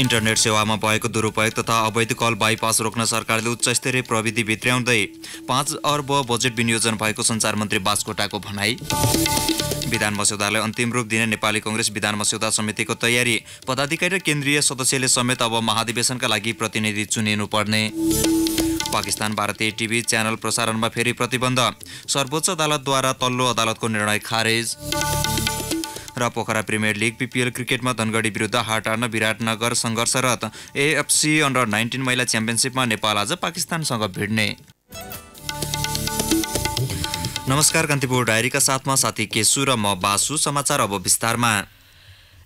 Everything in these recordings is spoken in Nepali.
इन्टरनेट सेवामा भएको दुरुपयोग तथा अवैध कल बाइपास रोक्न सरकारले उच्च स्तरीय प्रविधि भित्राउँदै पाँच अर्ब बजेट विनियोजन भएको सञ्चार मन्त्री बास्कोटाको भनाई विधान मस्यौदालाई अन्तिम रूप दिने नेपाली कङ्ग्रेस विधान मस्यौदा समितिको तयारी पदाधिकारी र केन्द्रीय सदस्यले समेत अब महाधिवेशनका लागि प्रतिनिधि चुनिनुपर्ने पाकिस्तान भारतीय टिभी च्यानल प्रसारणमा फेरि प्रतिबन्ध सर्वोच्च अदालतद्वारा तल्लो अदालतको निर्णय खारेज र पोखरा प्रिमियर लिग पिपिएल क्रिकेटमा धनगढी विरुद्ध हार्न विराटनगर सङ्घर्षरत एएफसी अन्डर नाइन्टिन महिला च्याम्पियनसिपमा नेपाल आज पाकिस्तानसँग भिड्ने नमस्कार कान्तिपुर डायरीका साथमा साथी केसु र म बासु समाचार अब विस्तारमा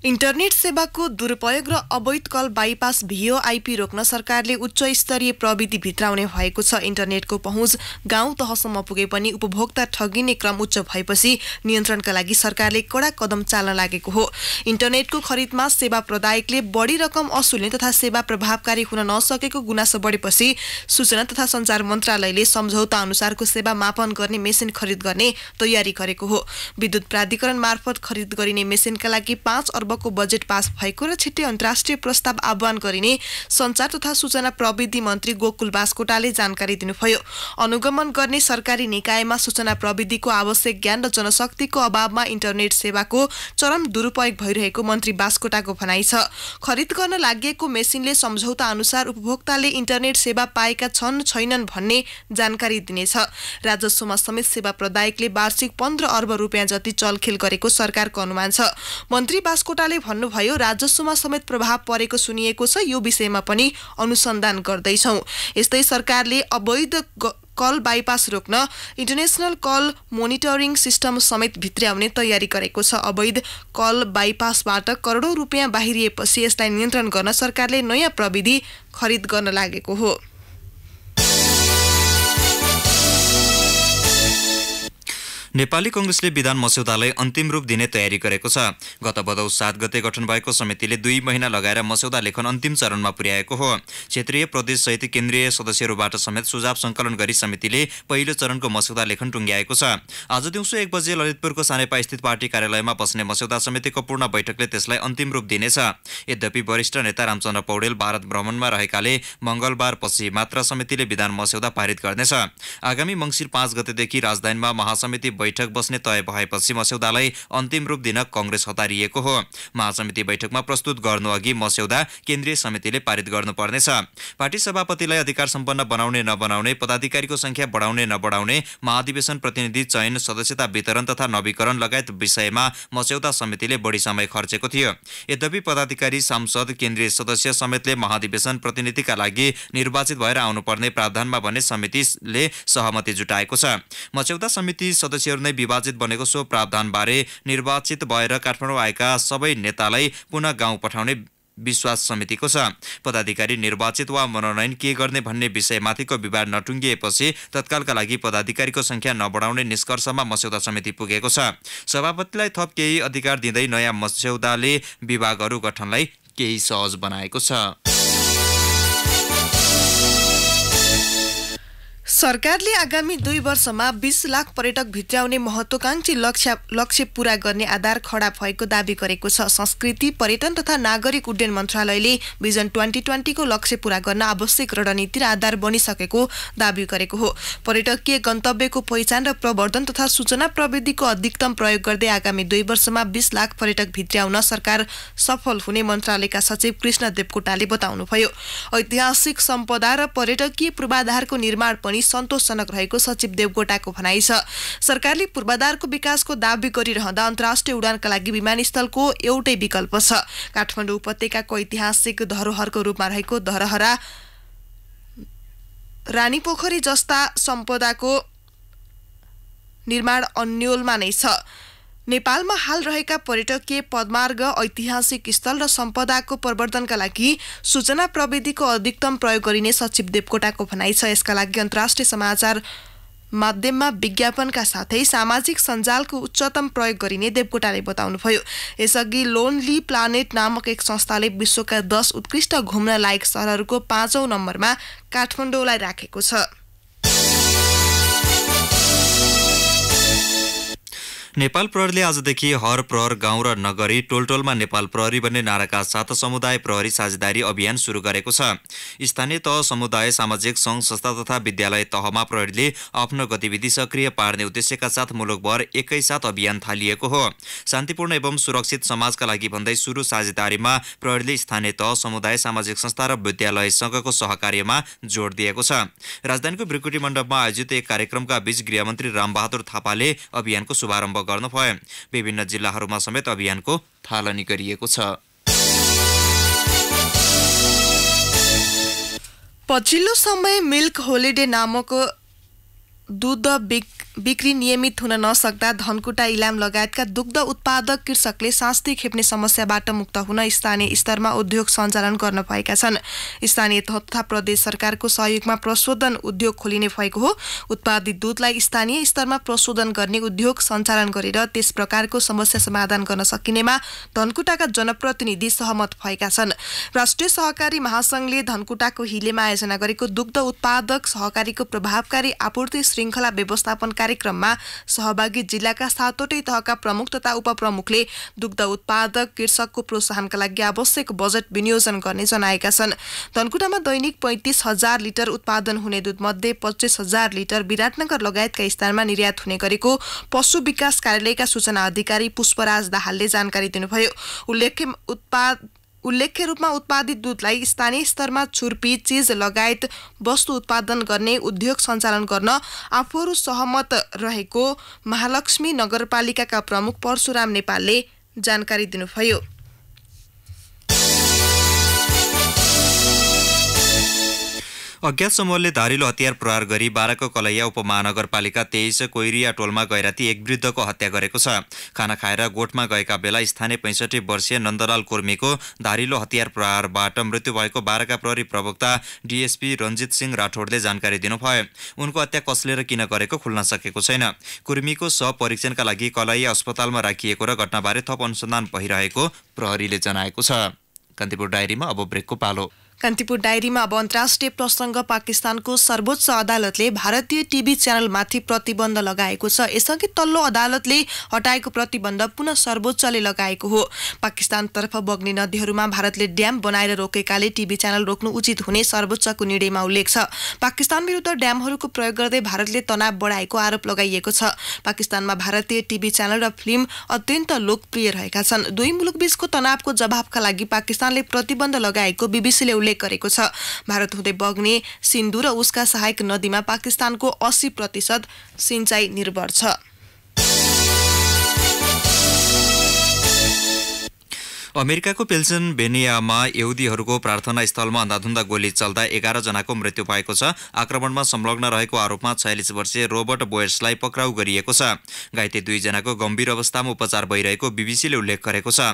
इन्टरनेट सेवाको दुरुपयोग र अवैध कल बाइपास भिओआइपी रोक्न सरकारले उच्च स्तरीय प्रविधि भित्राउने भएको छ इन्टरनेटको पहुँच गाउँ तहसम्म पुगे पनि उपभोक्ता ठगिने क्रम उच्च भएपछि नियन्त्रणका लागि सरकारले कडा कदम चाल्न लागेको हो इन्टरनेटको खरिदमा सेवा प्रदायकले बढी रकम असुल्ने तथा सेवा प्रभावकारी हुन नसकेको गुनासो बढेपछि सूचना तथा सञ्चार मन्त्रालयले सम्झौता अनुसारको सेवा मापन गर्ने मेसिन खरिद गर्ने तयारी गरेको हो विद्युत प्राधिकरण मार्फत खरिद गरिने मेसिनका लागि पाँच अर्ब सम्मको बजेट पास भएको र छिट्टै अन्तर्राष्ट्रिय प्रस्ताव आह्वान गरिने सञ्चार तथा सूचना प्रविधि मन्त्री गोकुल बास्कोटाले जानकारी दिनुभयो अनुगमन गर्ने सरकारी निकायमा सूचना प्रविधिको आवश्यक ज्ञान र जनशक्तिको अभावमा इन्टरनेट सेवाको चरम दुरुपयोग भइरहेको मन्त्री बास्कोटाको भनाइ छ खरिद गर्न लागि मेसिनले सम्झौता अनुसार उपभोक्ताले इन्टरनेट सेवा पाएका छन् छैनन् भन्ने जानकारी दिनेछ राजस्वमा समेत सेवा प्रदायकले वार्षिक पन्ध्र अर्ब रुपियाँ जति चलखेल गरेको सरकारको अनुमान छ मन्त्री बास्कोटा प्रवक्ताले भन्नुभयो राजस्वमा समेत प्रभाव परेको सुनिएको छ यो विषयमा पनि अनुसन्धान गर्दैछौ यस्तै सरकारले अवैध कल बाइपास रोक्न इन्टरनेसनल कल मोनिटरिङ सिस्टम समेत भित्र्याउने तयारी गरेको छ अवैध कल बाइपासबाट करोडौँ रुपियाँ बाहिरिएपछि यसलाई नियन्त्रण गर्न सरकारले नयाँ प्रविधि खरिद गर्न लागेको हो नेपाली कङ्ग्रेसले विधान मस्यौदालाई अन्तिम रूप दिने तयारी गरेको छ गत बदौ सात गते गठन भएको समितिले दुई महिना लगाएर मस्यौदा लेखन अन्तिम चरणमा पुर्याएको हो क्षेत्रीय प्रदेश सहित केन्द्रीय सदस्यहरूबाट समेत सुझाव सङ्कलन गरी समितिले पहिलो चरणको मस्यौदा लेखन टुङ्ग्याएको छ आज दिउँसो एक बजे ललितपुरको सानेपा स्थित पार्टी कार्यालयमा बस्ने मस्यौदा समितिको पूर्ण बैठकले त्यसलाई अन्तिम रूप दिनेछ यद्यपि वरिष्ठ नेता रामचन्द्र पौडेल भारत भ्रमणमा रहेकाले मङ्गलबार मात्र समितिले विधान मस्यौदा पारित गर्नेछ आगामी मङ्सिर पाँच गतेदेखि राजधानीमा महासमिति बैठक बस्ने तय भएपछि मस्यौदालाई अन्तिम रूप दिन कङ्ग्रेस हतारिएको हो महासमिति बैठकमा प्रस्तुत गर्नु अघि मस्यौदा केन्द्रीय समितिले पारित गर्नुपर्नेछ पार्टी सभापतिलाई अधिकार सम्पन्न बनाउने नबनाउने पदाधिकारीको संख्या बढाउने नबढाउने महाधिवेशन प्रतिनिधि चयन सदस्यता वितरण तथा नवीकरण लगायत विषयमा मस्यौदा समितिले बढी समय खर्चेको थियो यद्यपि पदाधिकारी सांसद केन्द्रीय सदस्य समेतले महाधिवेशन प्रतिनिधिका लागि निर्वाचित भएर आउनुपर्ने प्रावधानमा भने समितिले सहमति जुटाएको छ मस्यौदा समिति सदस्य पार्टीहरू नै विभाजित बनेको सो प्रावधानबारे निर्वाचित भएर काठमाडौँ आएका सबै नेतालाई पुनः गाउँ पठाउने विश्वास समितिको छ पदाधिकारी निर्वाचित वा मनोनयन के गर्ने भन्ने विषयमाथिको विवाद नटुङ्गिएपछि तत्कालका लागि पदाधिकारीको सङ्ख्या नबढाउने निष्कर्षमा मस्यौदा समिति पुगेको छ सभापतिलाई थप केही अधिकार दिँदै नयाँ मस्यौदाले विभागहरू गठनलाई केही सहज बनाएको छ सरकारले आगामी दुई वर्षमा बिस लाख पर्यटक भित्राउने महत्वाकांक्षी लक्ष्य लक्ष्य पूरा गर्ने आधार खडा भएको दावी गरेको छ संस्कृति पर्यटन तथा नागरिक उड्डयन मन्त्रालयले भिजन ट्वेन्टी ट्वेन्टीको लक्ष्य पूरा गर्न आवश्यक रणनीति र आधार बनिसकेको दावी गरेको हो पर्यटकीय गन्तव्यको पहिचान र प्रवर्धन तथा सूचना प्रविधिको अधिकतम प्रयोग गर्दै आगामी दुई वर्षमा बिस लाख पर्यटक भित्राउन सरकार सफल हुने मन्त्रालयका सचिव कृष्ण देवकोटाले बताउनुभयो ऐतिहासिक सम्पदा र पर्यटकीय पूर्वाधारको निर्माण पनि सन्तोषजनक रहेको सचिव देवकोटाको भनाइ छ सरकारले पूर्वाधारको विकासको दावी गरिरहँदा अन्तर्राष्ट्रिय उडानका लागि विमानस्थलको एउटै विकल्प छ काठमाडौँ उपत्यकाको ऐतिहासिक धरोहरको रूपमा रहेको धरहरा पोखरी जस्ता सम्पदाको निर्माण अन्यलमा नै छ नेपालमा हाल रहेका पर्यटकीय पदमार्ग ऐतिहासिक स्थल र सम्पदाको प्रवर्धनका लागि सूचना प्रविधिको अधिकतम प्रयोग गरिने सचिव देवकोटाको भनाइ छ यसका लागि अन्तर्राष्ट्रिय समाचार माध्यममा विज्ञापनका साथै सामाजिक सञ्जालको उच्चतम प्रयोग गरिने देवकोटाले बताउनुभयो यसअघि लोनली प्लानेट नामक एक संस्थाले विश्वका दस उत्कृष्ट घुम्न लायक सहरहरूको पाँचौँ नम्बरमा काठमाडौँलाई राखेको छ नेपाल प्रहरीले आजदेखि हर प्रहर गाउँ र नगरी टोल टोलमा नेपाल प्रहरी भन्ने नाराका साथ समुदाय प्रहरी साझेदारी अभियान सुरु गरेको छ स्थानीय तह समुदाय सामाजिक सङ्घ संस्था तथा विद्यालय तहमा प्रहरीले आफ्नो गतिविधि सक्रिय पार्ने उद्देश्यका साथ मुलुकभर एकैसाथ अभियान थालिएको हो शान्तिपूर्ण एवं सुरक्षित समाजका लागि भन्दै सुरु साझेदारीमा प्रहरीले स्थानीय तह समुदाय सामाजिक संस्था र विद्यालयसँगको सहकार्यमा जोड दिएको छ राजधानीको ब्रिकुटी मण्डपमा आयोजित एक कार्यक्रमका बीच गृहमन्त्री रामबहादुर थापाले अभियानको शुभारम्भ गर्नुभयो विभिन्न जिल्लाहरूमा समेत अभियानको थालनी गरिएको छ पछिल्लो समय मिल्क होलिडे नामक दुध बिक बिक्री नियमित हुन नसक्दा धनकुटा इलाम लगायतका दुग्ध उत्पादक कृषकले सास्ती खेप्ने समस्याबाट मुक्त हुन स्थानीय स्तरमा उद्योग सञ्चालन गर्न भएका छन् स्थानीय तथा प्रदेश सरकारको सहयोगमा प्रशोधन उद्योग खोलिने भएको हो उत्पादित दुधलाई स्थानीय स्तरमा प्रशोधन गर्ने उद्योग सञ्चालन गरेर त्यस प्रकारको समस्या समाधान गर्न सकिनेमा धनकुटाका जनप्रतिनिधि सहमत भएका छन् राष्ट्रिय सहकारी महासङ्घले धनकुटाको हिलेमा आयोजना गरेको दुग्ध उत्पादक सहकारीको प्रभावकारी आपूर्ति श्रृङ्खला व्यवस्थापनका कार्यक्रममा सहभागी जिल्लाका सातवटै तहका प्रमुख तथा उपप्रमुखले दुग्ध उत्पादक कृषकको प्रोत्साहनका लागि आवश्यक बजेट विनियोजन गर्ने जनाएका छन् धनकुटामा दैनिक पैँतिस हजार लिटर उत्पादन हुने दुधमध्ये पच्चिस हजार लिटर विराटनगर लगायतका स्थानमा निर्यात हुने गरेको पशु विकास कार्यालयका सूचना अधिकारी पुष्पराज दाहालले जानकारी दिनुभयो उल्लेख्य उत्पाद उल्लेख्य रूपमा उत्पादित दुधलाई स्थानीय स्तरमा छुर्पी चिज लगायत वस्तु उत्पादन गर्ने उद्योग सञ्चालन गर्न आफूहरू सहमत रहेको महालक्ष्मी नगरपालिकाका प्रमुख परशुराम नेपालले जानकारी दिनुभयो अज्ञात समूहले धारिलो हतियार प्रहार गरी बाह्रको कलैया उपमहानगरपालिका तेइस कोइरिया टोलमा गैराती एक वृद्धको हत्या गरेको छ खाना खाएर गोठमा गएका बेला स्थानीय पैँसठी वर्षीय नन्दलाल कुर्मीको धारिलो हतियार प्रहारबाट मृत्यु भएको बाह्रका प्रहरी प्रवक्ता डिएसपी रञ्जित सिंह राठौडले जानकारी दिनुभयो उनको हत्या कसले र किन गरेको खुल्न सकेको छैन कुर्मीको शव परीक्षणका लागि कलैया अस्पतालमा राखिएको र घटनाबारे थप अनुसन्धान भइरहेको प्रहरीले जनाएको छ कान्तिपुर डायरीमा अब ब्रेकको पालो कान्तिपुर डायरीमा अब अन्तर्राष्ट्रिय प्रसङ्ग पाकिस्तानको सर्वोच्च अदालतले भारतीय टिभी च्यानलमाथि प्रतिबन्ध लगाएको छ यसअघि तल्लो अदालतले हटाएको प्रतिबन्ध पुनः सर्वोच्चले लगाएको हो पाकिस्तानतर्फ बग्ने नदीहरूमा भारतले ड्याम बनाएर रोकेकाले टिभी च्यानल रोक्नु उचित हुने सर्वोच्चको निर्णयमा उल्लेख छ पाकिस्तान विरुद्ध ड्यामहरूको प्रयोग गर्दै भारतले तनाव बढाएको आरोप लगाइएको छ पाकिस्तानमा भारतीय टिभी च्यानल र फिल्म अत्यन्त लोकप्रिय रहेका छन् दुई मुलुकबीचको तनावको जवाबका लागि पाकिस्तानले प्रतिबन्ध लगाएको बिबिसीले उल्लेख गरेको छ भारत हुँदै बग्ने सिन्धु र उसका सहायक नदीमा पाकिस्तानको अस्सी प्रतिशत सिँचाइ निर्भर छ अमेरिकाको पेल्सन भेनियामा यहुदीहरूको प्रार्थना स्थलमा अन्धाधुन्दा गोली चल्दा एघारजनाको मृत्यु भएको छ आक्रमणमा संलग्न रहेको आरोपमा छयालिस वर्षीय रोबर्ट बोयर्सलाई पक्राउ गरिएको छ घाइते दुईजनाको गम्भीर अवस्थामा उपचार भइरहेको बिबिसीले उल्लेख गरेको छ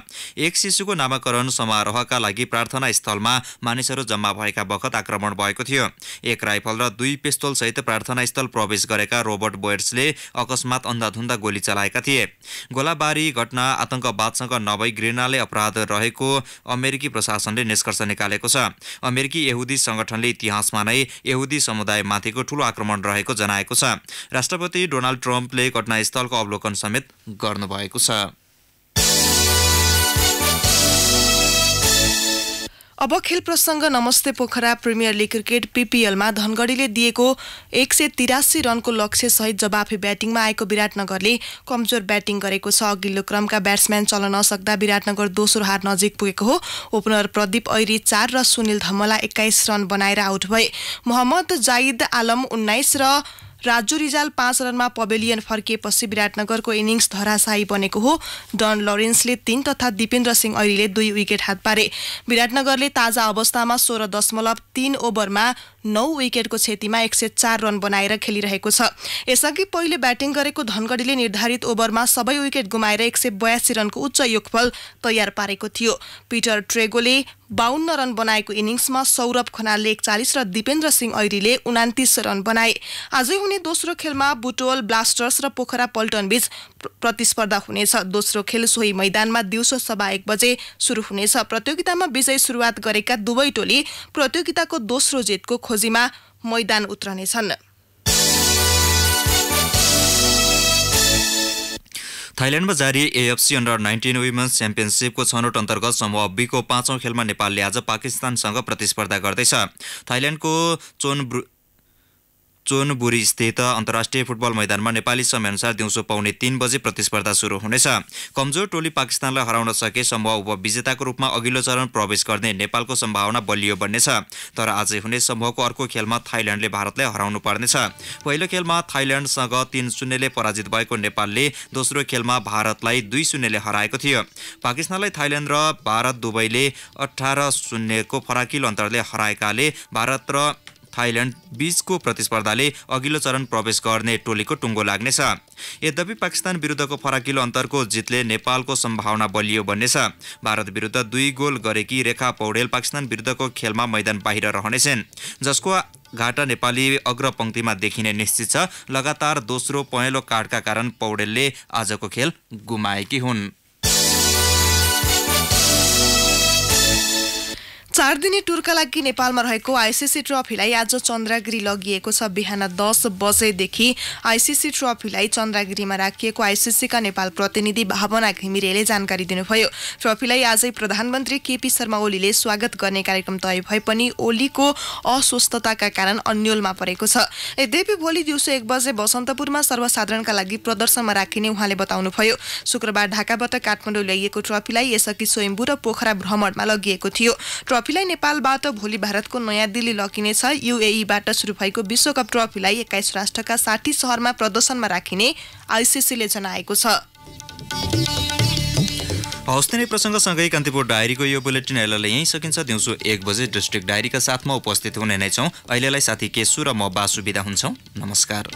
एक शिशुको नामाकरण समारोहका लागि प्रार्थना स्थलमा मानिसहरू जम्मा भएका बखत आक्रमण भएको थियो एक राइफल र दुई पिस्तोलसहित प्रार्थना स्थल प्रवेश गरेका रोबर्ट बोयर्सले अकस्मात अन्धाधुन्दा गोली चलाएका थिए गोलाबारी घटना आतंकवादसँग नभई घृणाले अपराध विवाद रहेको अमेरिकी प्रशासनले निष्कर्ष निकालेको छ अमेरिकी यहुदी सङ्गठनले इतिहासमा नै यहुदी समुदायमाथिको ठूलो आक्रमण रहेको जनाएको छ राष्ट्रपति डोनाल्ड ट्रम्पले घटनास्थलको अवलोकन समेत गर्नुभएको छ अब खेल प्रसङ्ग नमस्ते पोखरा प्रिमियर लिग क्रिकेट पिपिएलमा धनगढीले दिएको एक सय तिरासी रनको लक्ष्यसहित जवाफी ब्याटिङमा आएको विराटनगरले कमजोर ब्याटिङ गरेको छ अघिल्लो क्रमका ब्याट्सम्यान चल्न नसक्दा विराटनगर दोस्रो हार नजिक पुगेको हो ओपनर प्रदीप ऐरी चार र सुनिल धमला एक्काइस रन बनाएर आउट भए मोहम्मद जाइद आलम उन्नाइस र राजु रिजाल पाँच रनमा पवेलियन फर्किएपछि विराटनगरको इनिङ्स धराशायी बनेको हो डन लरेन्सले तीन तथा दिपेन्द्र सिंह ऐरीले दुई विकेट हात पारे विराटनगरले ताजा अवस्थामा सोह्र दशमलव तीन ओभरमा नौ विकेटको क्षतिमा एक रन बनाएर खेलिरहेको छ यसअघि पहिले ब्याटिङ गरेको धनगढीले निर्धारित ओभरमा सबै विकेट गुमाएर एक रनको उच्च योगफल तयार पारेको थियो पिटर ट्रेगोले बाहन्न रन बनाएको इनिङ्समा सौरभ खनालले एकचालिस र दिपेन्द्र सिंह ऐरीले उनातिस रन बनाए आजै हुने दोस्रो खेलमा बुटोल ब्लास्टर्स र पोखरा पल्टनबीच प्रतिस्पर्धा हुनेछ दोस्रो खेल सोही मैदानमा दिउँसो सभा एक बजे सुरु हुनेछ प्रतियोगितामा विजय सुरुवात गरेका दुवै टोली प्रतियोगिताको दोस्रो जितको खोजीमा मैदान उत्रनेछन् थाइल्याण्डमा जारी एएफसी अन्डर नाइन्टिन वुमेन्स च्याम्पियनसिपको छनौट अन्तर्गत समूह बीको पाँचौँ खेलमा नेपालले आज पाकिस्तानसँग प्रतिस्पर्धा गर्दैछ थाइल्याण्डको चोन चोनबुरी स्थित अन्तर्राष्ट्रिय फुटबल मैदानमा नेपाली समयअनुसार दिउँसो पाउने तिन बजे प्रतिस्पर्धा सुरु हुनेछ कमजोर टोली पाकिस्तानलाई हराउन सके समूह उपविजेताको रूपमा अघिल्लो चरण प्रवेश गर्ने नेपालको सम्भावना बलियो बन्नेछ तर आज हुने समूहको अर्को खेलमा थाइल्यान्डले भारतलाई हराउनु पर्नेछ पहिलो खेलमा थाइल्यान्डसँग तीन शून्यले पराजित भएको नेपालले दोस्रो खेलमा भारतलाई दुई शून्यले हराएको थियो पाकिस्तानलाई थाइल्यान्ड र भारत दुवैले अठार शून्यको फराकिलो अन्तरले हराएकाले भारत र थाइल्याण्ड बीचको प्रतिस्पर्धाले अघिल्लो चरण प्रवेश गर्ने टोलीको टुङ्गो लाग्नेछ यद्यपि पाकिस्तान विरुद्धको फराकिलो अन्तरको जितले नेपालको सम्भावना बलियो बन्नेछ भारत विरुद्ध दुई गोल गरेकी रेखा पौडेल पाकिस्तान विरुद्धको खेलमा मैदान बाहिर रहनेछन् जसको घाटा नेपाली अग्रपङ्क्तिमा देखिने निश्चित छ लगातार दोस्रो पहेँलो कार्डका कारण पौडेलले आजको खेल गुमाएकी हुन् चार दिने टुरका लागि नेपालमा रहेको आइसिसी ट्रफीलाई आज चन्द्रगिरी लगिएको छ बिहान दस बजेदेखि आइसिसी ट्रफीलाई चन्द्रगिरीमा राखिएको आइसिसीका नेपाल प्रतिनिधि भावना घिमिरेले जानकारी दिनुभयो ट्रफीलाई आजै प्रधानमन्त्री केपी शर्मा ओलीले स्वागत गर्ने कार्यक्रम तय भए पनि ओलीको अस्वस्थताका कारण अन्यलमा परेको छ यद्यपि भोलि दिउँसो एक बजे बसन्तपुरमा सर्वसाधारणका लागि प्रदर्शनमा राखिने उहाँले बताउनुभयो शुक्रबार ढाकाबाट काठमाडौँ ल्याइएको ट्रफीलाई यसअघि स्वयम्भू र पोखरा भ्रमणमा लगिएको थियो ट्रफीलाई नेपालबाट भोलि भारतको नयाँ दिल्ली लगिनेछ युएईबाट सुरु भएको विश्वकप ट्रफीलाई एक्काइस राष्ट्रका साठी सहरमा प्रदर्शनमा राखिने आइसिसीले जनाएको छ हौस् नै प्रसङ्गसँगै कान्तिपुर डायरीको यो बुलेटिन अहिलेलाई यहीँ सकिन्छ दिउँसो एक बजे डिस्ट्रिक्ट डायरीका साथमा उपस्थित हुने नै छौँ अहिलेलाई साथी केशु र म बासु बिदा हुन्छौँ नमस्कार